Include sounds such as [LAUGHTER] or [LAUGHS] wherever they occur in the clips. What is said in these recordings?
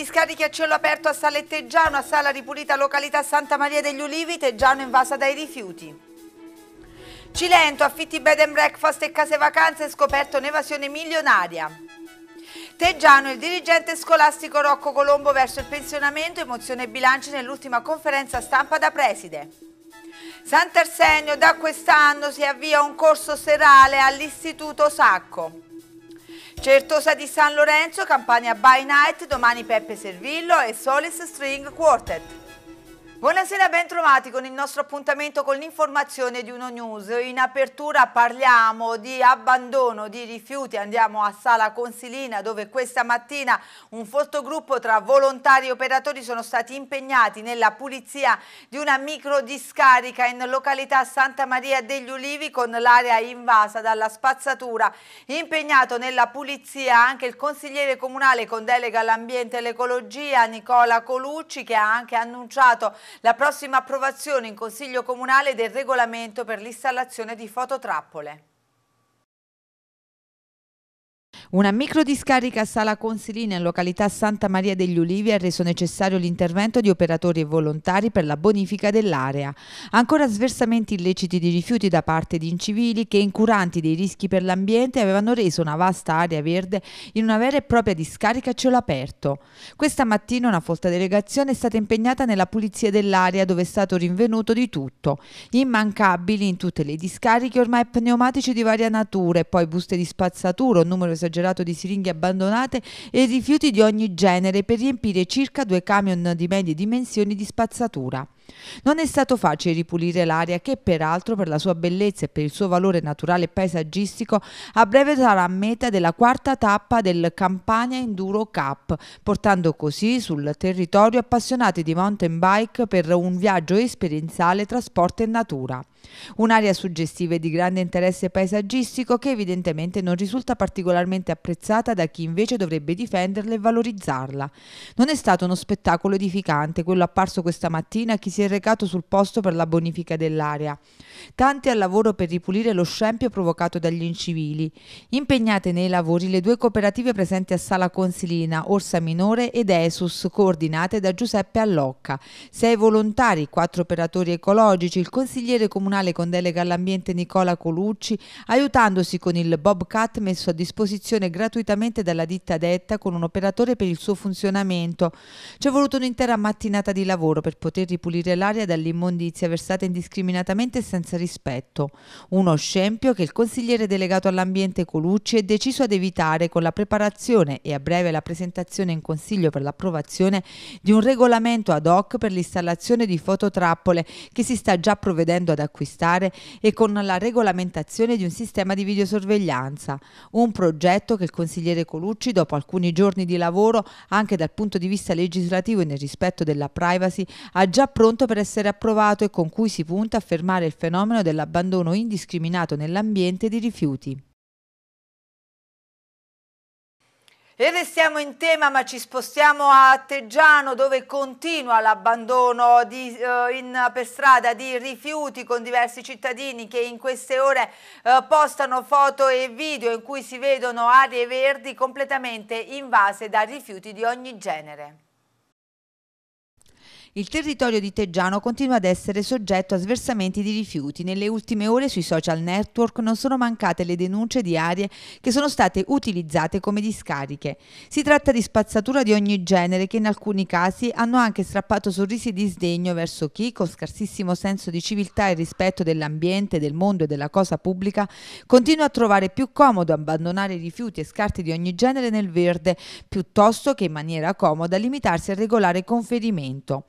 discariche a cielo aperto a Sale Teggiano, a Sala Ripulita, località Santa Maria degli Ulivi, Teggiano invasa dai rifiuti. Cilento, affitti bed and breakfast e case vacanze, scoperto un'evasione milionaria. Teggiano, il dirigente scolastico Rocco Colombo verso il pensionamento, emozione e bilanci nell'ultima conferenza stampa da preside. Sant'Arsenio, da quest'anno si avvia un corso serale all'Istituto Sacco. Certosa di San Lorenzo, campagna by Night, domani Peppe Servillo e Solis String Quartet. Buonasera, bentrovati con il nostro appuntamento con l'informazione di Uno News. In apertura parliamo di abbandono di rifiuti, andiamo a Sala Consilina dove questa mattina un folto gruppo tra volontari e operatori sono stati impegnati nella pulizia di una microdiscarica in località Santa Maria degli Ulivi con l'area invasa dalla spazzatura. Impegnato nella pulizia anche il consigliere comunale con delega all'ambiente e all'ecologia Nicola Colucci che ha anche annunciato la prossima approvazione in Consiglio Comunale del regolamento per l'installazione di fototrappole. Una microdiscarica a Sala Consilina in località Santa Maria degli Ulivi ha reso necessario l'intervento di operatori e volontari per la bonifica dell'area. Ancora sversamenti illeciti di rifiuti da parte di incivili che, incuranti dei rischi per l'ambiente, avevano reso una vasta area verde in una vera e propria discarica a cielo aperto. Questa mattina una folta delegazione è stata impegnata nella pulizia dell'area dove è stato rinvenuto di tutto. immancabili in tutte le discariche ormai pneumatici di varia natura e poi buste di spazzatura, un numero esagerato esagerato di siringhe abbandonate e rifiuti di ogni genere per riempire circa due camion di medie dimensioni di spazzatura. Non è stato facile ripulire l'area che peraltro per la sua bellezza e per il suo valore naturale e paesaggistico a breve sarà meta della quarta tappa del Campania Enduro Cup, portando così sul territorio appassionati di mountain bike per un viaggio esperienziale tra sport e natura. Un'area suggestiva e di grande interesse paesaggistico che evidentemente non risulta particolarmente apprezzata da chi invece dovrebbe difenderla e valorizzarla. Non è stato uno spettacolo edificante quello apparso questa mattina a chi si si è recato sul posto per la bonifica dell'area, Tanti al lavoro per ripulire lo scempio provocato dagli incivili, impegnate nei lavori le due cooperative presenti a Sala Consilina, Orsa Minore ed Esus, coordinate da Giuseppe Allocca, sei volontari, quattro operatori ecologici, il consigliere comunale con delega all'ambiente Nicola Colucci, aiutandosi con il Bobcat messo a disposizione gratuitamente dalla ditta Detta con un operatore per il suo funzionamento. Ci è voluto un'intera mattinata di lavoro per poter ripulire pulire l'aria dall'immondizia versata indiscriminatamente e senza rispetto. Uno scempio che il consigliere delegato all'ambiente Colucci è deciso ad evitare con la preparazione e a breve la presentazione in consiglio per l'approvazione di un regolamento ad hoc per l'installazione di fototrappole che si sta già provvedendo ad acquistare e con la regolamentazione di un sistema di videosorveglianza. Un progetto che il consigliere Colucci, dopo alcuni giorni di lavoro, anche dal punto di vista legislativo e nel rispetto della privacy, ha già pronto pronto per essere approvato e con cui si punta a fermare il fenomeno dell'abbandono indiscriminato nell'ambiente di rifiuti. E restiamo in tema ma ci spostiamo a Teggiano dove continua l'abbandono eh, per strada di rifiuti con diversi cittadini che in queste ore eh, postano foto e video in cui si vedono aree verdi completamente invase da rifiuti di ogni genere. Il territorio di Teggiano continua ad essere soggetto a sversamenti di rifiuti. Nelle ultime ore sui social network non sono mancate le denunce di aree che sono state utilizzate come discariche. Si tratta di spazzatura di ogni genere che in alcuni casi hanno anche strappato sorrisi di sdegno verso chi, con scarsissimo senso di civiltà e rispetto dell'ambiente, del mondo e della cosa pubblica, continua a trovare più comodo abbandonare rifiuti e scarti di ogni genere nel verde, piuttosto che in maniera comoda limitarsi al regolare conferimento.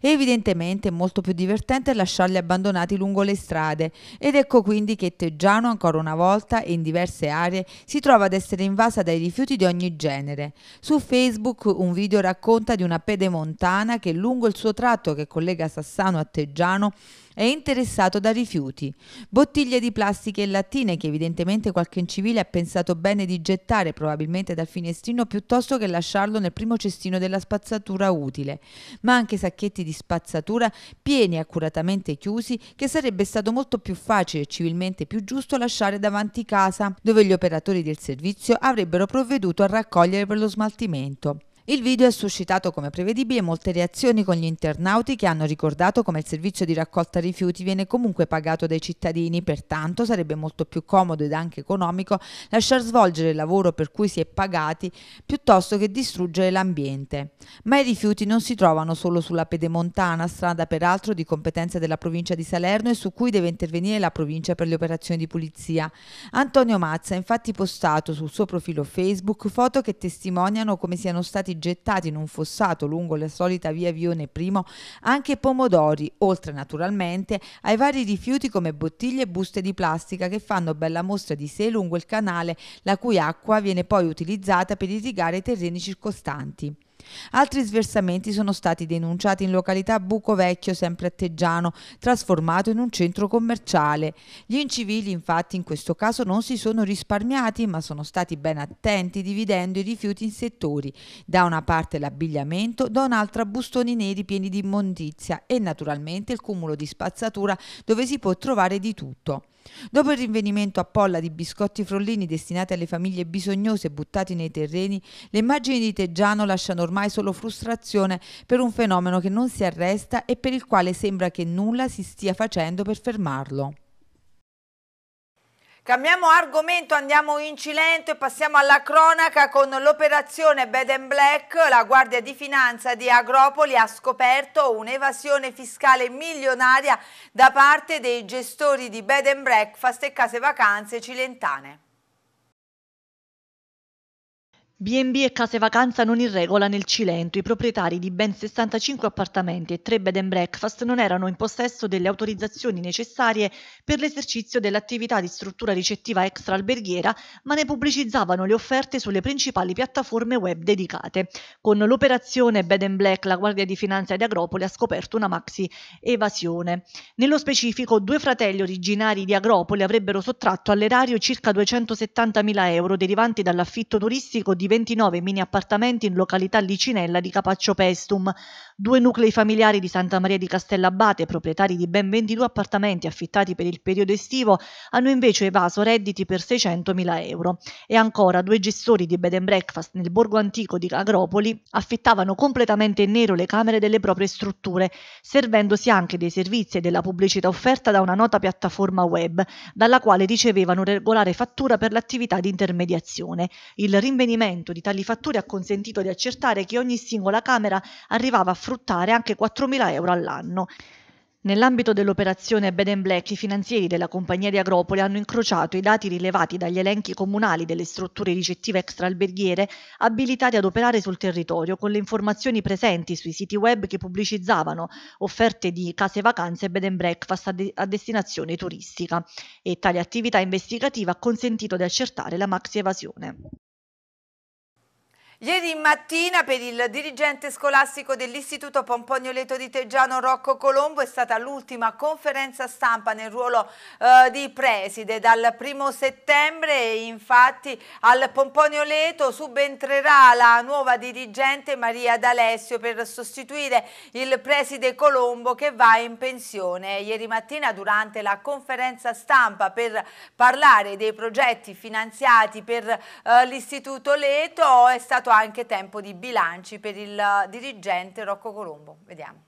Evidentemente È molto più divertente lasciarli abbandonati lungo le strade ed ecco quindi che Teggiano ancora una volta e in diverse aree si trova ad essere invasa dai rifiuti di ogni genere. Su Facebook un video racconta di una pedemontana che lungo il suo tratto che collega Sassano a Teggiano è interessato da rifiuti, bottiglie di plastiche e lattine che evidentemente qualche incivile ha pensato bene di gettare probabilmente dal finestrino piuttosto che lasciarlo nel primo cestino della spazzatura utile, ma anche sacchetti di spazzatura pieni e accuratamente chiusi che sarebbe stato molto più facile e civilmente più giusto lasciare davanti casa, dove gli operatori del servizio avrebbero provveduto a raccogliere per lo smaltimento. Il video ha suscitato come prevedibile molte reazioni con gli internauti che hanno ricordato come il servizio di raccolta rifiuti viene comunque pagato dai cittadini, pertanto sarebbe molto più comodo ed anche economico lasciar svolgere il lavoro per cui si è pagati piuttosto che distruggere l'ambiente. Ma i rifiuti non si trovano solo sulla pedemontana, strada peraltro di competenza della provincia di Salerno e su cui deve intervenire la provincia per le operazioni di pulizia. Antonio Mazza ha infatti postato sul suo profilo Facebook foto che testimoniano come siano stati stati gettati in un fossato lungo la solita via Vione I anche pomodori, oltre naturalmente ai vari rifiuti come bottiglie e buste di plastica che fanno bella mostra di sé lungo il canale, la cui acqua viene poi utilizzata per irrigare i terreni circostanti. Altri sversamenti sono stati denunciati in località Buco Vecchio, sempre a Teggiano, trasformato in un centro commerciale. Gli incivili infatti in questo caso non si sono risparmiati ma sono stati ben attenti dividendo i rifiuti in settori. Da una parte l'abbigliamento, da un'altra bustoni neri pieni di immondizia e naturalmente il cumulo di spazzatura dove si può trovare di tutto. Dopo il rinvenimento a Polla di biscotti frollini destinati alle famiglie bisognose buttati nei terreni, le immagini di Teggiano lasciano ormai solo frustrazione per un fenomeno che non si arresta e per il quale sembra che nulla si stia facendo per fermarlo. Cambiamo argomento, andiamo in Cilento e passiamo alla cronaca con l'operazione Bed and Black. La Guardia di Finanza di Agropoli ha scoperto un'evasione fiscale milionaria da parte dei gestori di Bed and Breakfast e case vacanze cilentane. B&B e case vacanza non in regola nel Cilento. I proprietari di ben 65 appartamenti e tre bed and breakfast non erano in possesso delle autorizzazioni necessarie per l'esercizio dell'attività di struttura ricettiva extra alberghiera, ma ne pubblicizzavano le offerte sulle principali piattaforme web dedicate. Con l'operazione Bed and Black, la Guardia di Finanza di Agropoli ha scoperto una maxi evasione. Nello specifico, due fratelli originari di Agropoli avrebbero sottratto all'erario circa 270.000 euro derivanti dall'affitto turistico di 29 mini appartamenti in località Licinella di Capaccio Pestum, due nuclei familiari di Santa Maria di Castellabate, proprietari di ben 22 appartamenti affittati per il periodo estivo, hanno invece evaso redditi per 600.000 euro. E ancora due gestori di bed and breakfast nel borgo antico di Agropoli affittavano completamente in nero le camere delle proprie strutture, servendosi anche dei servizi e della pubblicità offerta da una nota piattaforma web, dalla quale ricevevano regolare fattura per l'attività di intermediazione. Il rinvenimento pagamento di tali fatture ha consentito di accertare che ogni singola Camera arrivava a fruttare anche 4.000 euro all'anno. Nell'ambito dell'operazione Bed and Black, i finanzieri della compagnia di Agropoli hanno incrociato i dati rilevati dagli elenchi comunali delle strutture ricettive extraalberghiere abilitate ad operare sul territorio con le informazioni presenti sui siti web che pubblicizzavano offerte di case vacanze e bed and breakfast a, de- a destinazione turistica e tale attività investigativa ha consentito di accertare la maxi evasione. Ieri mattina per il dirigente scolastico dell'Istituto Pomponio Leto di Teggiano Rocco Colombo è stata l'ultima conferenza stampa nel ruolo eh, di preside. Dal primo settembre infatti al Pomponio Leto subentrerà la nuova dirigente Maria D'Alessio per sostituire il preside Colombo che va in pensione. Ieri mattina durante la conferenza stampa per parlare dei progetti finanziati per eh, l'Istituto Leto è stato anche tempo di bilanci per il dirigente Rocco Colombo. Vediamo.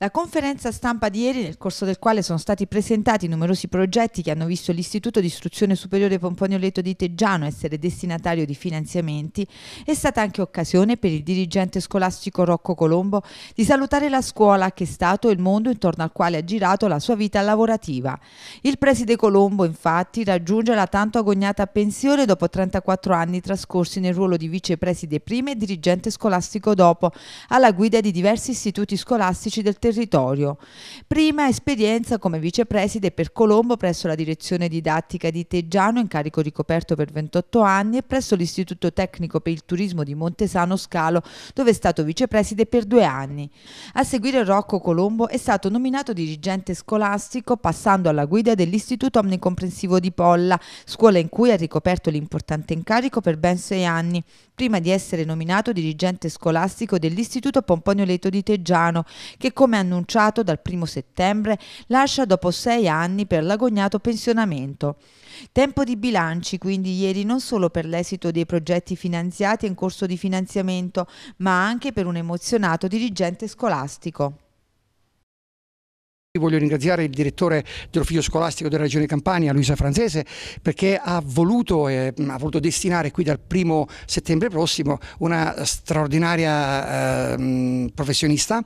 La conferenza stampa di ieri, nel corso del quale sono stati presentati numerosi progetti che hanno visto l'Istituto di Istruzione Superiore Pomponio Letto di Teggiano essere destinatario di finanziamenti, è stata anche occasione per il dirigente scolastico Rocco Colombo di salutare la scuola che è stato il mondo intorno al quale ha girato la sua vita lavorativa. Il preside Colombo, infatti, raggiunge la tanto agognata pensione dopo 34 anni trascorsi nel ruolo di vicepreside prima e dirigente scolastico dopo, alla guida di diversi istituti scolastici del territorio territorio. Prima esperienza come vicepreside per Colombo presso la direzione didattica di Teggiano, incarico ricoperto per 28 anni, e presso l'Istituto Tecnico per il Turismo di Montesano Scalo, dove è stato vicepreside per due anni. A seguire Rocco Colombo è stato nominato dirigente scolastico passando alla guida dell'Istituto Omnicomprensivo di Polla, scuola in cui ha ricoperto l'importante incarico per ben sei anni, prima di essere nominato dirigente scolastico dell'Istituto Pomponio Leto di Teggiano, che come annunciato dal 1 settembre lascia dopo sei anni per l'agognato pensionamento. Tempo di bilanci quindi ieri non solo per l'esito dei progetti finanziati e in corso di finanziamento, ma anche per un emozionato dirigente scolastico. Voglio ringraziare il direttore dell'ufficio scolastico della Regione Campania, Luisa Francese, perché ha voluto, eh, ha voluto destinare qui dal primo settembre prossimo una straordinaria eh, professionista,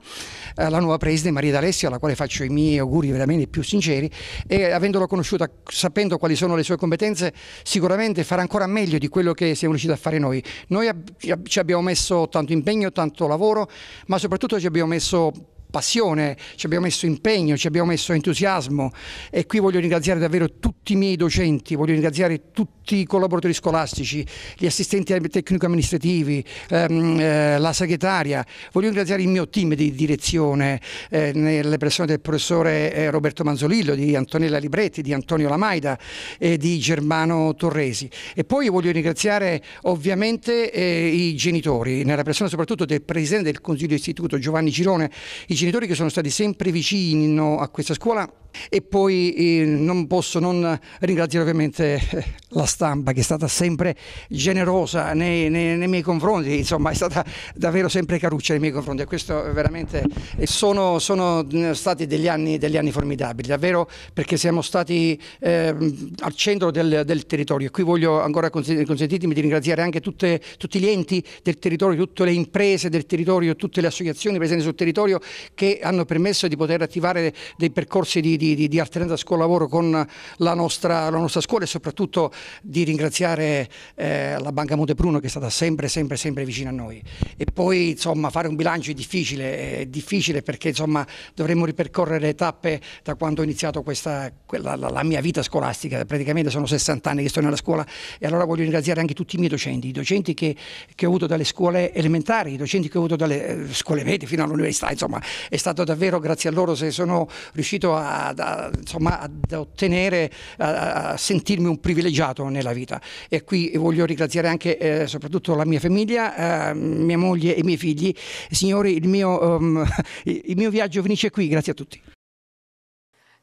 eh, la nuova preside Maria D'Alessio, alla quale faccio i miei auguri veramente più sinceri e avendola conosciuta, sapendo quali sono le sue competenze, sicuramente farà ancora meglio di quello che siamo riusciti a fare noi. Noi ab ci abbiamo messo tanto impegno, tanto lavoro, ma soprattutto ci abbiamo messo passione, ci abbiamo messo impegno, ci abbiamo messo entusiasmo e qui voglio ringraziare davvero tutti i miei docenti, voglio ringraziare tutti i collaboratori scolastici, gli assistenti tecnico-amministrativi, ehm, eh, la segretaria, voglio ringraziare il mio team di direzione, eh, le persone del professore eh, Roberto Manzolillo, di Antonella Libretti, di Antonio Lamaida e di Germano Torresi e poi voglio ringraziare ovviamente eh, i genitori, nella persona soprattutto del Presidente del Consiglio Istituto Giovanni Girone, i genitori che sono stati sempre vicini a questa scuola e poi eh, non posso non ringraziare ovviamente eh, la stampa che è stata sempre generosa nei, nei, nei miei confronti, insomma è stata davvero sempre caruccia nei miei confronti e questo veramente sono, sono stati degli anni, degli anni, formidabili, davvero perché siamo stati eh, al centro del, del territorio. Qui voglio ancora consentitemi di ringraziare anche tutte, tutti gli enti del territorio, tutte le imprese del territorio, tutte le associazioni presenti sul territorio che hanno permesso di poter attivare dei percorsi di, di, di alternanza scuola-lavoro con la nostra, la nostra scuola e soprattutto di ringraziare eh, la Banca Montepruno che è stata sempre, sempre, sempre vicina a noi. E poi insomma, fare un bilancio è difficile, è difficile perché insomma, dovremmo ripercorrere tappe da quando ho iniziato questa, quella, la, la, mia vita scolastica, praticamente sono 60 anni che sto nella scuola e allora voglio ringraziare anche tutti i miei docenti, i docenti che, che ho avuto dalle scuole elementari, i docenti che ho avuto dalle eh, scuole medie fino all'università, insomma è stato davvero grazie a loro se sono riuscito a, a, insomma, ad ottenere, a, a sentirmi un privilegiato cambiato nella vita e qui voglio ringraziare anche eh, soprattutto la mia famiglia, eh, mia moglie e i miei figli. Signori, il mio, um, [LAUGHS] il mio viaggio finisce qui, grazie a tutti.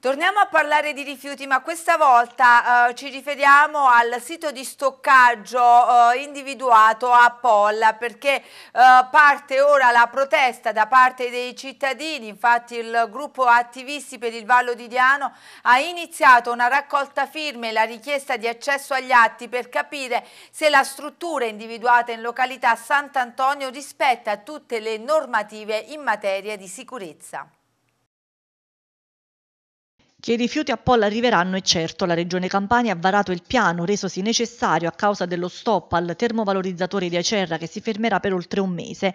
Torniamo a parlare di rifiuti, ma questa volta eh, ci riferiamo al sito di stoccaggio eh, individuato a Polla perché eh, parte ora la protesta da parte dei cittadini, infatti il gruppo attivisti per il Vallo di Diano ha iniziato una raccolta firme e la richiesta di accesso agli atti per capire se la struttura individuata in località Sant'Antonio rispetta tutte le normative in materia di sicurezza. Che i rifiuti a Polla arriveranno è certo, la Regione Campania ha varato il piano resosi necessario a causa dello stop al termovalorizzatore di Acerra che si fermerà per oltre un mese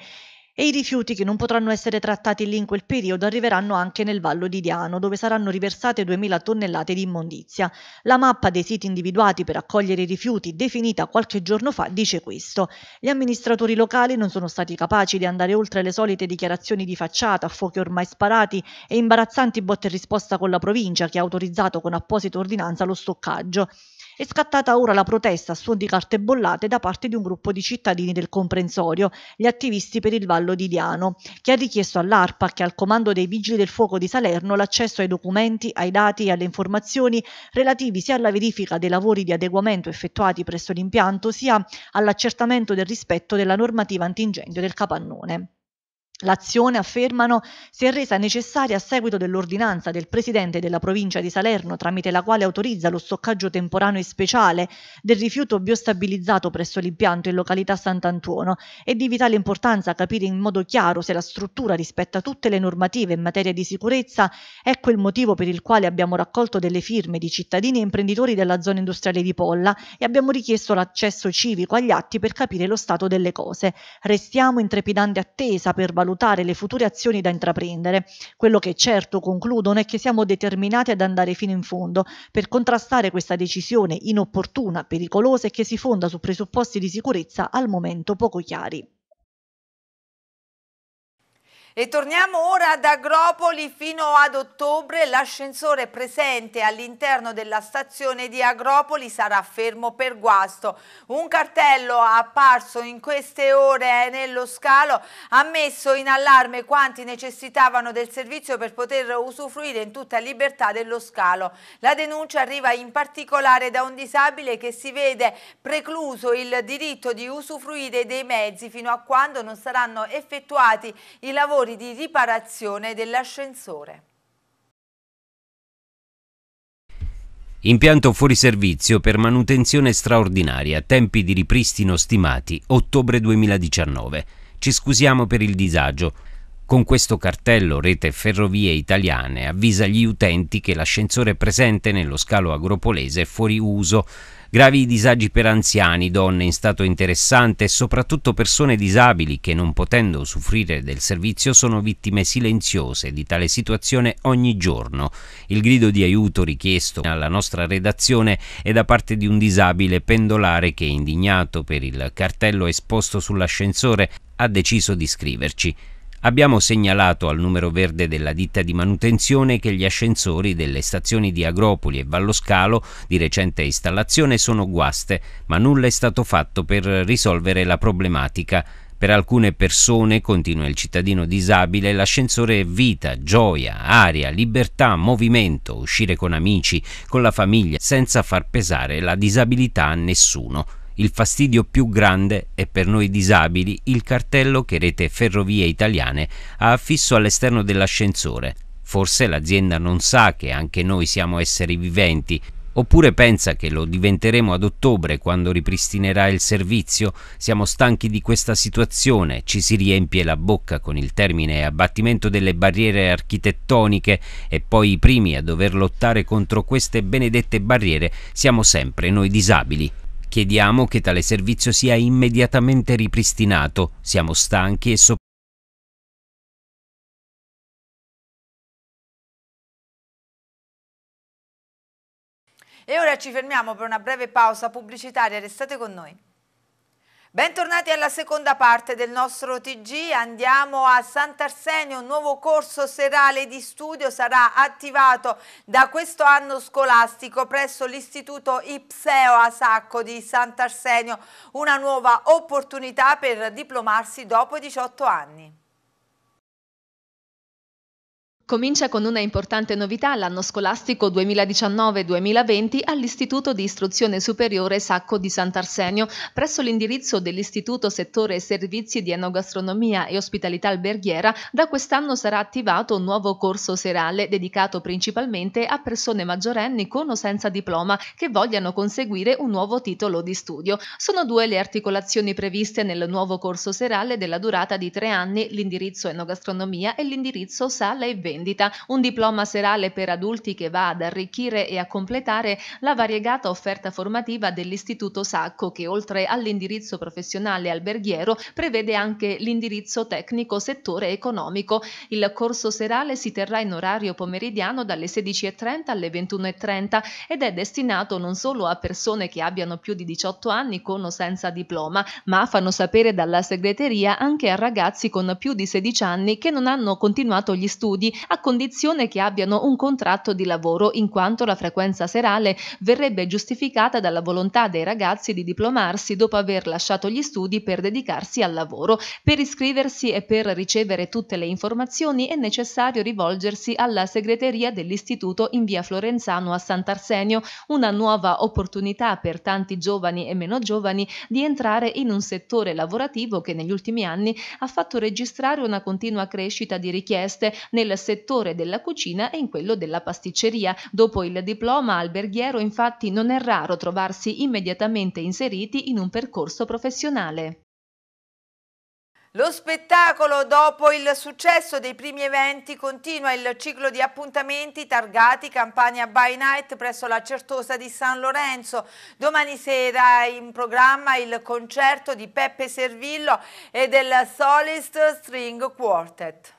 e i rifiuti che non potranno essere trattati lì in quel periodo arriveranno anche nel Vallo di Diano, dove saranno riversate 2.000 tonnellate di immondizia. La mappa dei siti individuati per accogliere i rifiuti, definita qualche giorno fa, dice questo. Gli amministratori locali non sono stati capaci di andare oltre le solite dichiarazioni di facciata, fuochi ormai sparati e imbarazzanti botte e risposta con la provincia, che ha autorizzato con apposita ordinanza lo stoccaggio è scattata ora la protesta a suon di carte bollate da parte di un gruppo di cittadini del comprensorio, gli attivisti per il Vallo di Diano, che ha richiesto all'ARPA che al comando dei Vigili del Fuoco di Salerno l'accesso ai documenti, ai dati e alle informazioni relativi sia alla verifica dei lavori di adeguamento effettuati presso l'impianto sia all'accertamento del rispetto della normativa antincendio del capannone. L'azione, affermano, si è resa necessaria a seguito dell'ordinanza del Presidente della provincia di Salerno tramite la quale autorizza lo stoccaggio temporaneo e speciale del rifiuto biostabilizzato presso l'impianto in località Sant'Antuono. È di vitale importanza capire in modo chiaro se la struttura rispetta tutte le normative in materia di sicurezza. Ecco il motivo per il quale abbiamo raccolto delle firme di cittadini e imprenditori della zona industriale di Polla e abbiamo richiesto l'accesso civico agli atti per capire lo stato delle cose. Restiamo in trepidante attesa per valutare valutare le future azioni da intraprendere. Quello che certo concludono è che siamo determinati ad andare fino in fondo per contrastare questa decisione inopportuna, pericolosa e che si fonda su presupposti di sicurezza al momento poco chiari. E torniamo ora ad Agropoli. Fino ad ottobre l'ascensore presente all'interno della stazione di Agropoli sarà fermo per guasto. Un cartello apparso in queste ore nello scalo ha messo in allarme quanti necessitavano del servizio per poter usufruire in tutta libertà dello scalo. La denuncia arriva in particolare da un disabile che si vede precluso il diritto di usufruire dei mezzi fino a quando non saranno effettuati i lavori lavori di riparazione dell'ascensore. Impianto fuori servizio per manutenzione straordinaria, tempi di ripristino stimati, ottobre 2019. Ci scusiamo per il disagio. Con questo cartello Rete Ferrovie Italiane avvisa gli utenti che l'ascensore presente nello scalo agropolese è fuori uso gravi disagi per anziani, donne in stato interessante e soprattutto persone disabili che non potendo soffrire del servizio sono vittime silenziose di tale situazione ogni giorno. Il grido di aiuto richiesto alla nostra redazione è da parte di un disabile pendolare che indignato per il cartello esposto sull'ascensore ha deciso di scriverci. Abbiamo segnalato al numero verde della ditta di manutenzione che gli ascensori delle stazioni di Agropoli e Valloscalo di recente installazione sono guaste, ma nulla è stato fatto per risolvere la problematica. Per alcune persone, continua il cittadino disabile, l'ascensore è vita, gioia, aria, libertà, movimento, uscire con amici, con la famiglia, senza far pesare la disabilità a nessuno. Il fastidio più grande è per noi disabili il cartello che Rete Ferrovie Italiane ha affisso all'esterno dell'ascensore. Forse l'azienda non sa che anche noi siamo esseri viventi, oppure pensa che lo diventeremo ad ottobre quando ripristinerà il servizio? Siamo stanchi di questa situazione, ci si riempie la bocca con il termine abbattimento delle barriere architettoniche e poi i primi a dover lottare contro queste benedette barriere siamo sempre noi disabili. Chiediamo che tale servizio sia immediatamente ripristinato. Siamo stanchi e soprattutto E ora ci fermiamo per una breve pausa pubblicitaria, restate con noi. Bentornati alla seconda parte del nostro TG, andiamo a Sant'Arsenio, un nuovo corso serale di studio sarà attivato da questo anno scolastico presso l'Istituto Ipseo a Sacco di Sant'Arsenio, una nuova opportunità per diplomarsi dopo 18 anni. Comincia con una importante novità l'anno scolastico 2019-2020 all'Istituto di Istruzione Superiore Sacco di Sant'Arsenio, presso l'indirizzo dell'Istituto Settore Servizi di Enogastronomia e Ospitalità Alberghiera. Da quest'anno sarà attivato un nuovo corso serale dedicato principalmente a persone maggiorenni con o senza diploma che vogliano conseguire un nuovo titolo di studio. Sono due le articolazioni previste nel nuovo corso serale della durata di tre anni, l'indirizzo Enogastronomia e l'indirizzo Sala e Vento vendita, un diploma serale per adulti che va ad arricchire e a completare la variegata offerta formativa dell'Istituto Sacco che oltre all'indirizzo professionale alberghiero prevede anche l'indirizzo tecnico settore economico. Il corso serale si terrà in orario pomeridiano dalle 16.30 alle 21.30 ed è destinato non solo a persone che abbiano più di 18 anni con o senza diploma, ma fanno sapere dalla segreteria anche a ragazzi con più di 16 anni che non hanno continuato gli studi a condizione che abbiano un contratto di lavoro, in quanto la frequenza serale verrebbe giustificata dalla volontà dei ragazzi di diplomarsi dopo aver lasciato gli studi per dedicarsi al lavoro. Per iscriversi e per ricevere tutte le informazioni è necessario rivolgersi alla segreteria dell'istituto in via Florenzano a Sant'Arsenio, una nuova opportunità per tanti giovani e meno giovani di entrare in un settore lavorativo che negli ultimi anni ha fatto registrare una continua crescita di richieste nel settore settore della cucina e in quello della pasticceria. Dopo il diploma alberghiero infatti non è raro trovarsi immediatamente inseriti in un percorso professionale. Lo spettacolo, dopo il successo dei primi eventi, continua il ciclo di appuntamenti targati Campania by Night presso la Certosa di San Lorenzo. Domani sera in programma il concerto di Peppe Servillo e del Solist String Quartet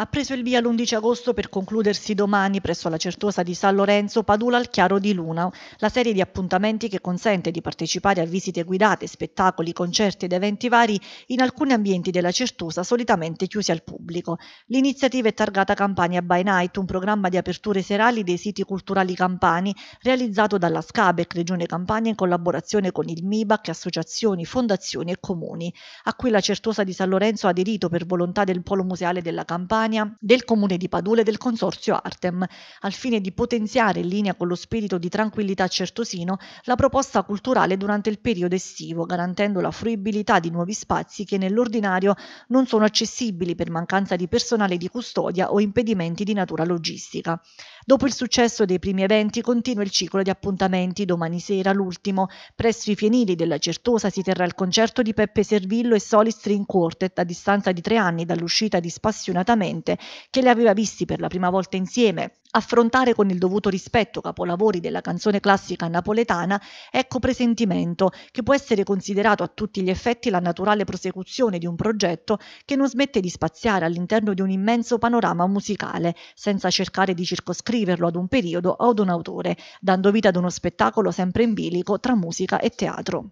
ha preso il via l'11 agosto per concludersi domani presso la Certosa di San Lorenzo Padula al Chiaro di Luna, la serie di appuntamenti che consente di partecipare a visite guidate, spettacoli, concerti ed eventi vari in alcuni ambienti della Certosa solitamente chiusi al pubblico. L'iniziativa è targata Campania by Night, un programma di aperture serali dei siti culturali campani realizzato dalla Scabec Regione Campania in collaborazione con il MIBAC, associazioni, fondazioni e comuni, a cui la Certosa di San Lorenzo ha aderito per volontà del Polo Museale della Campania Padania, del Comune di Padule e del Consorzio Artem, al fine di potenziare in linea con lo spirito di tranquillità certosino la proposta culturale durante il periodo estivo, garantendo la fruibilità di nuovi spazi che nell'ordinario non sono accessibili per mancanza di personale di custodia o impedimenti di natura logistica. Dopo il successo dei primi eventi continua il ciclo di appuntamenti, domani sera l'ultimo, presso i fienili della Certosa si terrà il concerto di Peppe Servillo e Solistring Quartet a distanza di tre anni dall'uscita di Spassionatamente recente, che li aveva visti per la prima volta insieme affrontare con il dovuto rispetto capolavori della canzone classica napoletana, ecco Presentimento, che può essere considerato a tutti gli effetti la naturale prosecuzione di un progetto che non smette di spaziare all'interno di un immenso panorama musicale, senza cercare di circoscriverlo ad un periodo o ad un autore, dando vita ad uno spettacolo sempre in bilico tra musica e teatro.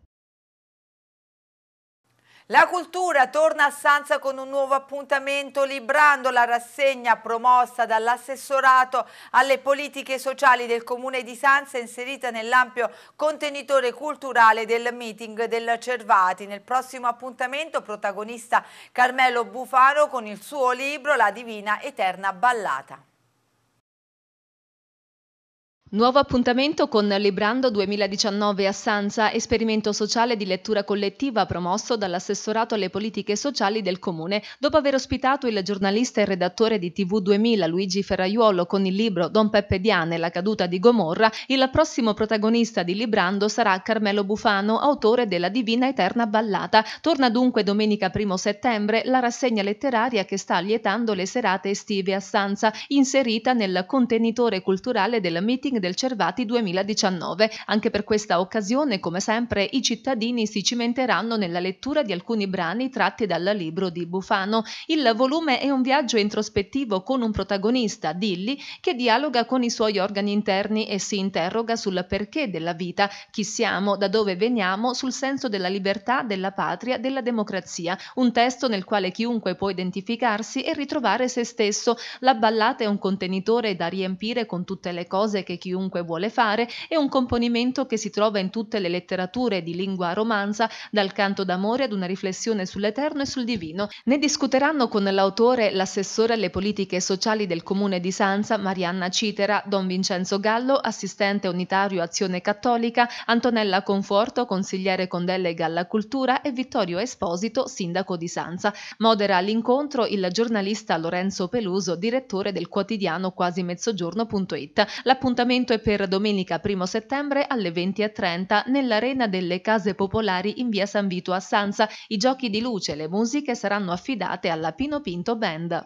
La cultura torna a Sanza con un nuovo appuntamento librando la rassegna promossa dall'assessorato alle politiche sociali del comune di Sanza inserita nell'ampio contenitore culturale del meeting del Cervati. Nel prossimo appuntamento protagonista Carmelo Bufaro con il suo libro La Divina Eterna Ballata. Nuovo appuntamento con Librando 2019 a Sanza, esperimento sociale di lettura collettiva promosso dall'assessorato alle politiche sociali del comune, dopo aver ospitato il giornalista e redattore di TV2000 Luigi Ferraiuolo con il libro Don Peppe Diane, la caduta di Gomorra, il prossimo protagonista di Librando sarà Carmelo Bufano, autore della Divina Eterna Ballata. Torna dunque domenica 1 settembre la rassegna letteraria che sta lietando le serate estive a Sanza, inserita nel contenitore culturale del meeting del Cervati 2019. Anche per questa occasione, come sempre, i cittadini si cimenteranno nella lettura di alcuni brani tratti dal libro di Bufano. Il volume è un viaggio introspettivo con un protagonista, Dilli, che dialoga con i suoi organi interni e si interroga sul perché della vita, chi siamo, da dove veniamo, sul senso della libertà, della patria, della democrazia. Un testo nel quale chiunque può identificarsi e ritrovare se stesso. La ballata è un contenitore da riempire con tutte le cose che chi chiunque vuole fare, è un componimento che si trova in tutte le letterature di lingua romanza, dal canto d'amore ad una riflessione sull'eterno e sul divino. Ne discuteranno con l'autore l'assessore alle politiche sociali del comune di Sanza, Marianna Citera, Don Vincenzo Gallo, assistente unitario Azione Cattolica, Antonella Conforto, consigliere con delega alla cultura e Vittorio Esposito, sindaco di Sanza. Modera l'incontro il giornalista Lorenzo Peluso, direttore del quotidiano quasi mezzogiorno.it. L'appuntamento L'appuntamento è per domenica 1 settembre alle 20.30 nell'Arena delle Case Popolari in via San Vito a Sanza. I giochi di luce e le musiche saranno affidate alla Pino Pinto Band.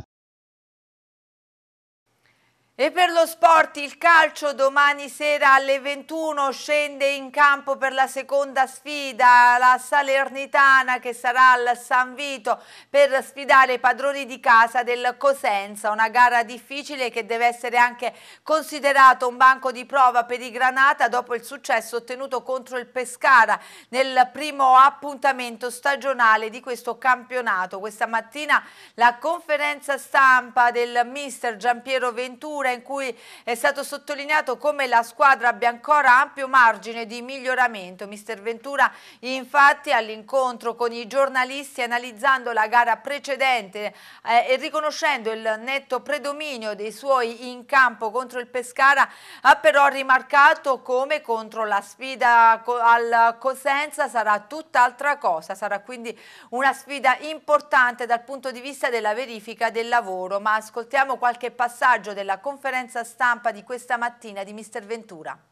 E per lo sport il calcio domani sera alle 21 scende in campo per la seconda sfida la Salernitana che sarà al San Vito per sfidare i padroni di casa del Cosenza, una gara difficile che deve essere anche considerato un banco di prova per i Granata dopo il successo ottenuto contro il Pescara nel primo appuntamento stagionale di questo campionato. Questa mattina la conferenza stampa del mister Giampiero Ventura in cui è stato sottolineato come la squadra abbia ancora ampio margine di miglioramento. Mister Ventura infatti all'incontro con i giornalisti analizzando la gara precedente eh, e riconoscendo il netto predominio dei suoi in campo contro il Pescara ha però rimarcato come contro la sfida al Cosenza sarà tutt'altra cosa, sarà quindi una sfida importante dal punto di vista della verifica del lavoro, ma ascoltiamo qualche passaggio della conversazione conferenza stampa di questa mattina di Mister Ventura.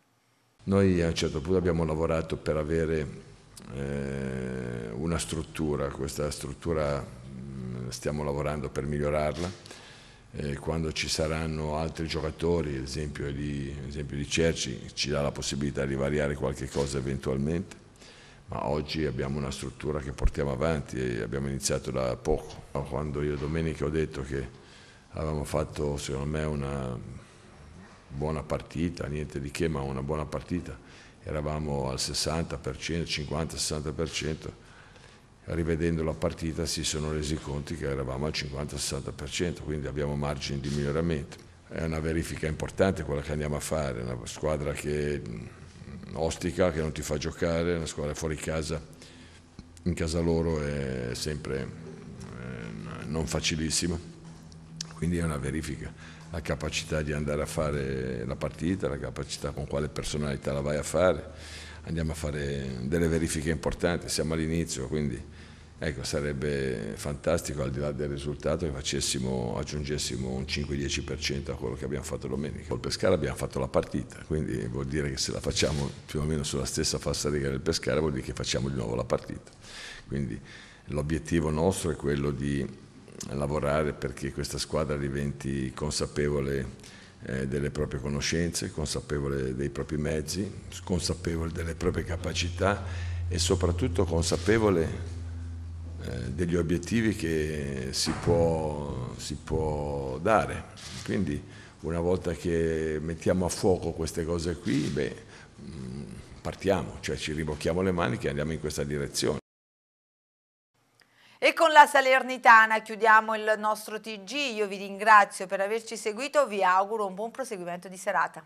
Noi a un certo punto abbiamo lavorato per avere eh, una struttura, questa struttura mm, stiamo lavorando per migliorarla. Eh, quando ci saranno altri giocatori, l'esempio di, esempio di Cerci, ci dà la possibilità di variare qualche cosa eventualmente ma oggi abbiamo una struttura che portiamo avanti e abbiamo iniziato da poco. Quando io domenica ho detto che avevamo fatto secondo me una buona partita, niente di che, ma una buona partita. Eravamo al 60%, 50-60%, rivedendo la partita si sono resi conti che eravamo al 50-60%, quindi abbiamo margini di miglioramento. È una verifica importante quella che andiamo a fare, una squadra che mm, ostica, che non ti fa giocare, una squadra fuori casa, in casa loro è sempre eh, non facilissima quindi è una verifica, la capacità di andare a fare la partita, la capacità con quale personalità la vai a fare, andiamo a fare delle verifiche importanti, siamo all'inizio, quindi ecco, sarebbe fantastico al di là del risultato che facessimo, aggiungessimo un 5-10% a quello che abbiamo fatto domenica. Col Pescara abbiamo fatto la partita, quindi vuol dire che se la facciamo più o meno sulla stessa falsa riga del Pescara vuol dire che facciamo di nuovo la partita. Quindi l'obiettivo nostro è quello di lavorare perché questa squadra diventi consapevole eh, delle proprie conoscenze, consapevole dei propri mezzi, consapevole delle proprie capacità e soprattutto consapevole eh, degli obiettivi che si può, si può, dare. Quindi una volta che mettiamo a fuoco queste cose qui, beh, mm, partiamo, cioè ci rimbocchiamo le maniche e andiamo in questa direzione. E con la Salernitana chiudiamo il nostro TG, io vi ringrazio per averci seguito, vi auguro un buon proseguimento di serata.